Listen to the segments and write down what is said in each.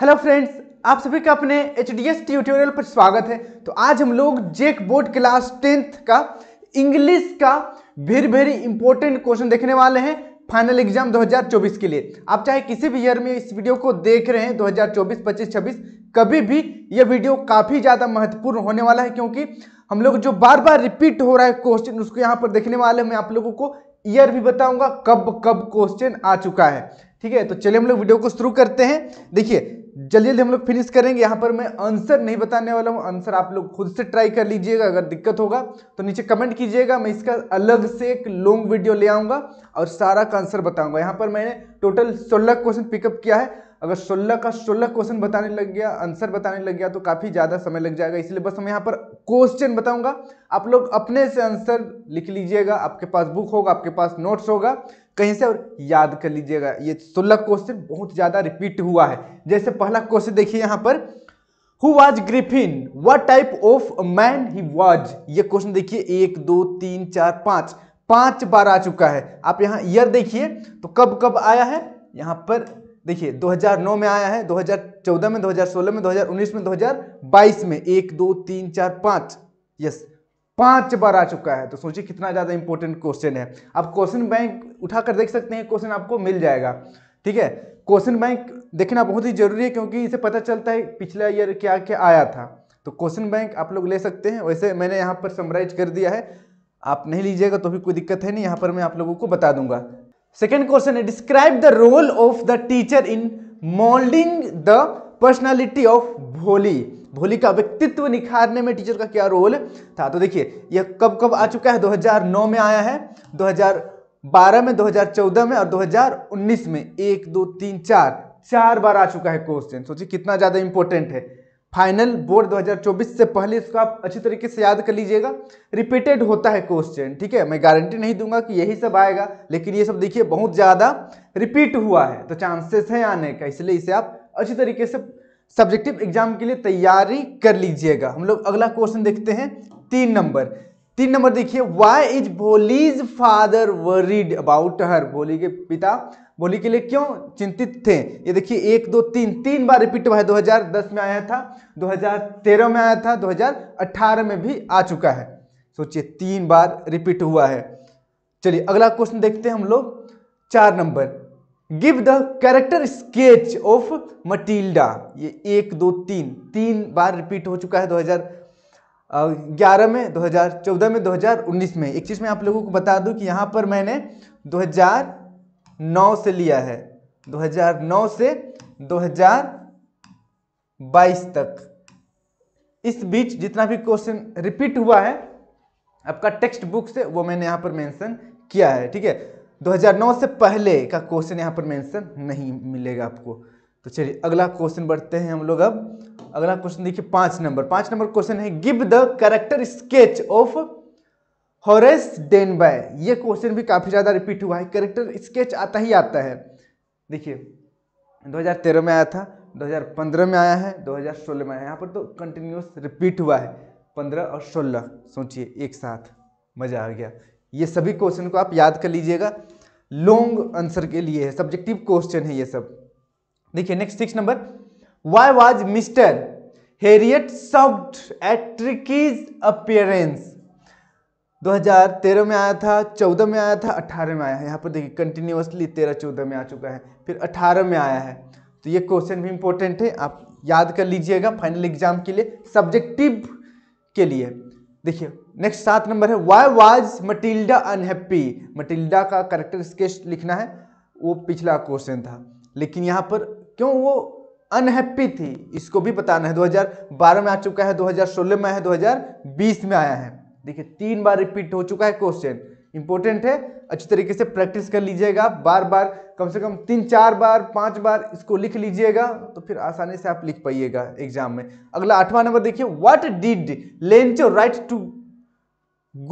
Hello friends आप सभी का अपने एच डी एस ट्यूटोरियल पर स्वागत है तो आज हम लोग जेक बोर्ड क्लास टेंथ का इंग्लिश का वेरी वेरी इंपॉर्टेंट क्वेश्चन देखने वाले हैं फाइनल एग्जाम 2024 के लिए आप चाहे किसी भी ईयर में इस वीडियो को देख रहे हैं 2024, 25, 26 कभी भी यह वीडियो काफ़ी ज़्यादा महत्वपूर्ण होने वाला है क्योंकि हम लोग जो बार बार रिपीट हो रहा है क्वेश्चन उसको यहाँ पर देखने वाले मैं आप लोगों को ईयर भी बताऊंगा कब कब क्वेश्चन आ चुका है ठीक है तो चलिए हम लोग वीडियो को शुरू करते हैं देखिए जल्दी जल्दी हम लोग फिनिश करेंगे यहाँ पर मैं आंसर नहीं बताने वाला हूँ आंसर आप लोग खुद से ट्राई कर लीजिएगा अगर दिक्कत होगा तो नीचे कमेंट कीजिएगा मैं इसका अलग से एक लॉन्ग वीडियो ले आऊँगा और सारा का आंसर बताऊँगा यहाँ पर मैंने टोटल सोलह क्वेश्चन पिकअप किया है अगर सोलह का सोलह क्वेश्चन बताने लग गया आंसर बताने लग गया तो काफ़ी ज़्यादा समय लग जाएगा इसलिए बस हम यहाँ पर क्वेश्चन बताऊंगा आप लोग अपने से आंसर लिख लीजिएगा आपके पास बुक होगा आपके पास नोट्स होगा कहीं से और याद कर लीजिएगा ये सोलह क्वेश्चन बहुत ज़्यादा रिपीट हुआ है जैसे पहला क्वेश्चन देखिए यहाँ पर who was Griffin what type of man he was ये क्वेश्चन देखिए एक दो तीन चार पांच पांच बार आ चुका है आप यहाँ ईयर देखिए तो कब कब आया है यहाँ पर देखिए 2009 में आया है 2014 में 2016 में 2019 में 2022 में एक दो तीन चार पांच यस पांच बार आ चुका है तो सोचिए कितना ज़्यादा इंपॉर्टेंट क्वेश्चन है आप क्वेश्चन बैंक उठाकर देख सकते हैं क्वेश्चन आपको मिल जाएगा ठीक है क्वेश्चन बैंक देखना बहुत ही जरूरी है क्योंकि इसे पता चलता है पिछला ईयर क्या क्या आया था तो क्वेश्चन बैंक आप लोग ले सकते हैं वैसे मैंने यहाँ पर समराइज कर दिया है आप नहीं लीजिएगा तो भी कोई दिक्कत है नहीं यहाँ पर मैं आप लोगों को बता दूंगा सेकेंड क्वेश्चन है describe the role of the teacher in moulding the personality of Bholi Bholi का व्यक्तित्व निखारने में टीचर का क्या रोल था तो देखिए यह कब कब आ चुका है 2009 में आया है 2012 में 2014 में और 2019 में एक दो तीन चार चार बार आ चुका है क्वेश्चन सोचिए कितना ज़्यादा इंपॉर्टेंट है फाइनल बोर्ड 2024 से पहले इसको आप अच्छी तरीके से याद कर लीजिएगा रिपीटेड होता है क्वेश्चन ठीक है मैं गारंटी नहीं दूंगा कि यही सब आएगा लेकिन ये सब देखिए बहुत ज़्यादा रिपीट हुआ है तो चांसेस है आने का इसलिए इसे आप अच्छी तरीके से सब्जेक्टिव एग्जाम के लिए तैयारी कर लीजिएगा हम लोग अगला क्वेश्चन देखते हैं तीन नंबर तीन नंबर देखिए why is Bholi's father worried about her Bholi के पिता भोली के लिए क्यों चिंतित थे ये देखिए एक दो तीन तीन बार रिपीट हुआ है 2010 में आया था 2013 में आया था 2018 में भी आ चुका है सोचिए तीन बार रिपीट हुआ है चलिए अगला क्वेश्चन देखते हैं हम लोग चार number give the character sketch of Matilda ये एक दो तीन तीन बार रिपीट हो चुका है 2011 में 2014 में 2019 में एक चीज़ मैं आप लोगों को बता दूं कि यहाँ पर मैंने 2009 से लिया है 2009 से 2022 तक इस बीच जितना भी क्वेश्चन रिपीट हुआ है आपका टेक्स्ट बुक से वो मैंने यहाँ पर मेंशन किया है ठीक है 2009 से पहले का क्वेश्चन यहाँ पर मेंशन नहीं मिलेगा आपको तो चलिए अगला क्वेश्चन बढ़ते हैं हम लोग अब अगला क्वेश्चन देखिए पांच नंबर पांच नंबर क्वेश्चन है give the character sketch of Horace Danby ये क्वेश्चन भी काफ़ी ज़्यादा रिपीट हुआ है करेक्टर स्केच आता ही आता है देखिए 2013 में आया था 2015 में आया है 2016 में आया यहाँ पर तो कंटिन्यूस रिपीट हुआ है 15 और 16 सोचिए एक साथ मज़ा आ गया ये सभी क्वेश्चन को आप याद कर लीजिएगा लॉन्ग आंसर के लिए है सब्जेक्टिव क्वेश्चन है ये सब देखिए next six number why was Mr Herriot soft Tricki's appearance 2013 में आया था 14 में आया था 18 में आया है यहाँ पर देखिए कंटिन्यूसली 13 14 में आ चुका है फिर 18 में आया है तो ये क्वेश्चन भी इंपॉर्टेंट है आप याद कर लीजिएगा फाइनल एग्जाम के लिए सब्जेक्टिव के लिए देखिए नेक्स्ट सात नंबर है why was Matilda unhappy Matilda का करेक्टर स्केच लिखना है वो पिछला क्वेश्चन था लेकिन यहाँ पर क्यों वो अनहैप्पी थी इसको भी बताना है 2012 में आ चुका है 2016 में है 2020 में आया है देखिए तीन बार रिपीट हो चुका है क्वेश्चन इंपॉर्टेंट है अच्छी तरीके से प्रैक्टिस कर लीजिएगा बार बार कम से कम तीन चार बार पांच बार इसको लिख लीजिएगा तो फिर आसानी से आप लिख पाइएगा एग्जाम में अगला आठवां नंबर देखिए what did Lencho write to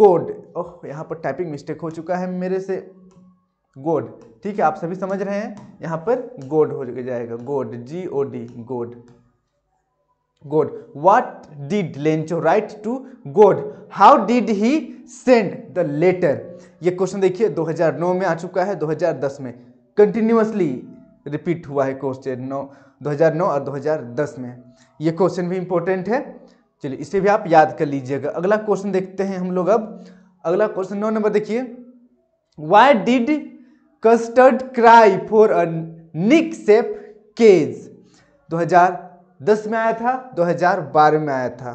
God oh यहाँ पर टाइपिंग मिस्टेक हो चुका है मेरे से गोड ठीक है आप सभी समझ रहे हैं यहाँ पर गोड हो जाएगा God G O D God God. What did Lencho write to God? How did he send the letter? ये क्वेश्चन देखिए 2009 में आ चुका है 2010 में कंटिन्यूसली रिपीट हुआ है क्वेश्चन नौ 2009 और 2010 में ये क्वेश्चन भी इंपॉर्टेंट है चलिए इसे भी आप याद कर लीजिएगा अगला क्वेश्चन देखते हैं हम लोग अब अगला क्वेश्चन नौ नंबर देखिए why did Custard cry for a nice safe cage दस में आया था दो हजार बारह में आया था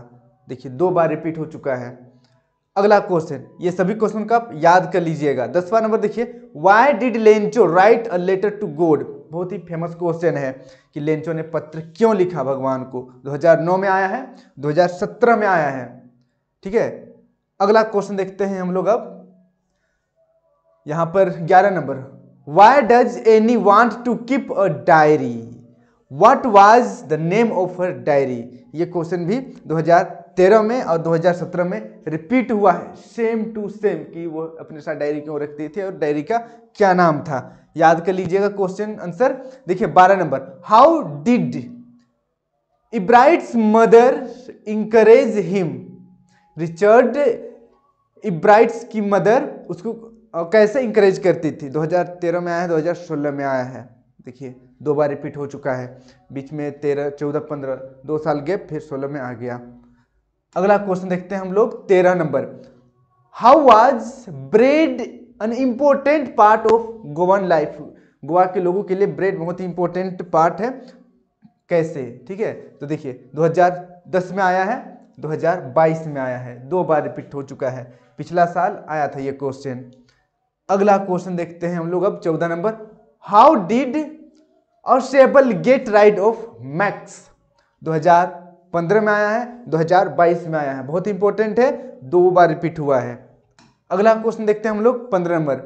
देखिए दो बार रिपीट हो चुका है अगला क्वेश्चन ये सभी क्वेश्चन का आप याद कर लीजिएगा दसवां नंबर देखिए why did Lencho write a letter to God बहुत ही फेमस क्वेश्चन है कि लेंचो ने पत्र क्यों लिखा भगवान को 2009 में आया है 2017 में आया है ठीक है अगला क्वेश्चन देखते हैं हम लोग अब यहां पर ग्यारह number why does Anne want to keep a diary what was the name of her diary ये क्वेश्चन भी 2013 में और 2017 में रिपीट हुआ है सेम टू सेम कि वो अपने साथ डायरी क्यों रखती थी और डायरी का क्या नाम था याद कर लीजिएगा क्वेश्चन आंसर देखिए 12 number how did Ebright's mother encourage him Richard Ebright's की मदर उसको कैसे इंकरेज करती थी 2013 में आया है 2016 में आया है देखिए दो बार रिपीट हो चुका है बीच में तेरह चौदह पंद्रह दो साल गैप फिर सोलह में आ गया अगला क्वेश्चन देखते हैं हम लोग तेरह number how was bread an important part of Goan life Goa के लोगों के लिए ब्रेड बहुत ही इंपॉर्टेंट पार्ट है कैसे ठीक है तो देखिए 2010 में आया है 2022 में आया है दो बार रिपीट हो चुका है पिछला साल आया था ये क्वेश्चन अगला क्वेश्चन देखते हैं हम लोग अब चौदह number how did Ausable get rid of Max 2015 में आया है 2022 में आया है बहुत इंपॉर्टेंट है दो बार रिपीट हुआ है अगला क्वेश्चन देखते हैं हम लोग पंद्रह number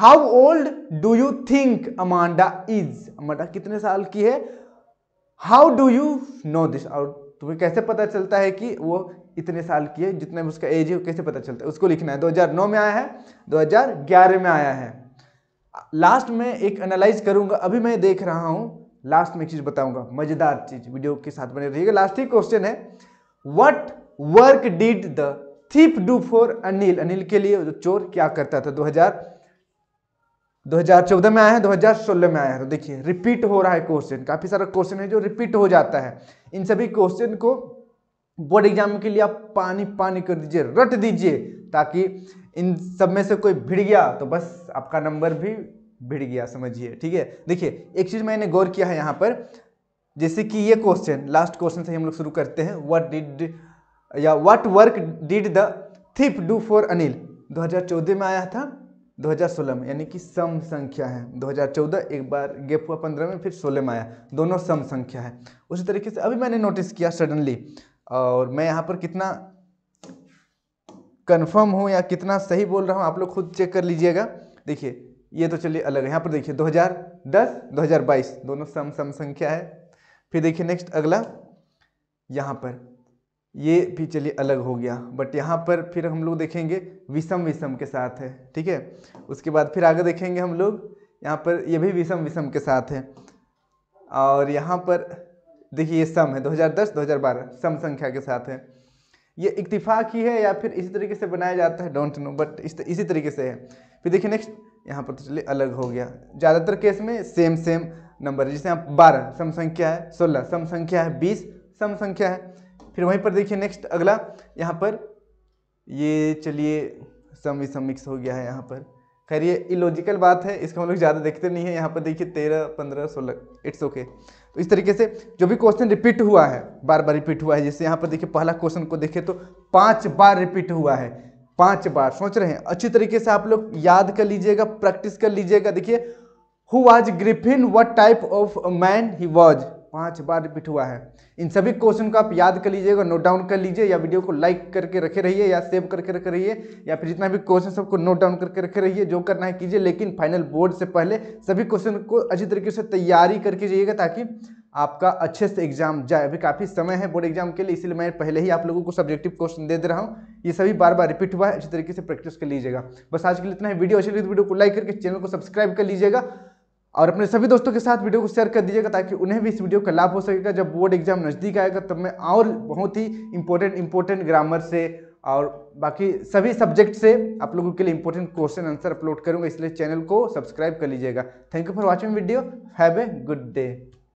how old do you think Amanda is Amanda कितने साल की है how do you know this और तुम्हें कैसे पता चलता है कि वो इतने साल की है जितना भी उसका एज है कैसे पता चलता है उसको लिखना है 2009 में आया है 2011 में आया है लास्ट में एक एनालाइज करूंगा अभी मैं देख रहा हूं लास्ट में एक चीज बताऊंगा मजेदार चीज वीडियो के साथ बने रहिएगा लास्ट ही क्वेश्चन है what work did the thief do for Anil Anil के लिए जो चोर क्या करता था 2000 2014 में आया है 2016 में आया है तो देखिए रिपीट हो रहा है क्वेश्चन काफी सारा क्वेश्चन है जो रिपीट हो जाता है इन सभी क्वेश्चन को बोर्ड एग्जाम के लिए आप पानी पानी कर दीजिए रट दीजिए ताकि इन सब में से कोई भिड़ गया तो बस आपका नंबर भी भिड़ गया समझिए ठीक है देखिए एक चीज़ मैंने गौर किया है यहाँ पर जैसे कि ये क्वेश्चन लास्ट क्वेश्चन से हम लोग शुरू करते हैं व्हाट डिड या what work did the thief do for Anil 2014 में आया था 2016 में यानी कि सम संख्या है 2014 एक बार गेप हुआ पंद्रह में फिर 16 में आया दोनों सम संख्या है उसी तरीके से अभी मैंने नोटिस किया सडनली और मैं यहाँ पर कितना कन्फर्म हो या कितना सही बोल रहा हूँ आप लोग खुद चेक कर लीजिएगा देखिए ये तो चलिए अलग है यहाँ पर देखिए 2010 2022 दोनों सम सम संख्या है फिर देखिए नेक्स्ट अगला यहाँ पर ये भी चलिए अलग हो गया बट यहाँ पर फिर हम लोग देखेंगे विषम विषम के साथ है ठीक है उसके बाद फिर आगे देखेंगे हम लोग यहाँ पर ये भी विषम विषम के साथ है और यहाँ पर देखिए ये सम है 2010 2012 सम संख्या के साथ है ये इतफाक़ ही है या फिर इसी तरीके से बनाया जाता है डोंट नो बट इस इसी तरीके से है फिर देखिए नेक्स्ट यहाँ पर तो चलिए अलग हो गया ज़्यादातर केस में सेम सेम नंबर है जैसे आप बारह सम संख्या है सोलह सम संख्या है बीस सम संख्या है फिर वहीं पर देखिए नेक्स्ट अगला यहाँ पर ये चलिए सम विषम मिक्स हो गया है यहाँ पर खैर ये इलॉजिकल बात है इसको हम लोग ज़्यादा देखते नहीं है यहाँ पर देखिए तेरह पंद्रह सोलह इट्स ओके इस तरीके से जो भी क्वेश्चन रिपीट हुआ है बार बार रिपीट हुआ है जैसे यहाँ पर देखिए पहला क्वेश्चन को देखें तो पाँच बार रिपीट हुआ है पाँच बार सोच रहे हैं अच्छी तरीके से आप लोग याद कर लीजिएगा प्रैक्टिस कर लीजिएगा देखिए who was Griffin what type of man he was पाँच बार रिपीट हुआ है इन सभी क्वेश्चन को आप याद कर लीजिएगा नोट डाउन कर लीजिए या वीडियो को लाइक करके रखे रहिए या सेव करके रखे रहिए या फिर जितना भी क्वेश्चन सबको नोट डाउन करके रखे रहिए जो करना है कीजिए लेकिन फाइनल बोर्ड से पहले सभी क्वेश्चन को अच्छी तरीके से तैयारी करके जाइएगा ताकि आपका अच्छे से एग्जाम जाए अभी काफ़ी समय है बोर्ड एग्जाम के लिए इसलिए मैं पहले ही आप लोगों को सब्जेक्टिव क्वेश्चन दे दे रहा हूँ ये सभी बार बार रिपीट हुआ है अच्छी तरीके से प्रैक्टिस कर लीजिएगा बस आज के लिए इतना ही वीडियो अच्छी लगी तो वीडियो को लाइक करके चैनल को सब्सक्राइब कर लीजिएगा और अपने सभी दोस्तों के साथ वीडियो को शेयर कर दीजिएगा ताकि उन्हें भी इस वीडियो का लाभ हो सकेगा जब बोर्ड एग्जाम नज़दीक आएगा तब मैं और बहुत ही इंपॉर्टेंट इंपॉर्टेंट ग्रामर से और बाकी सभी सब्जेक्ट से आप लोगों के लिए इंपॉर्टेंट क्वेश्चन आंसर अपलोड करूंगा इसलिए चैनल को सब्सक्राइब कर लीजिएगा thank you for watching video have a good day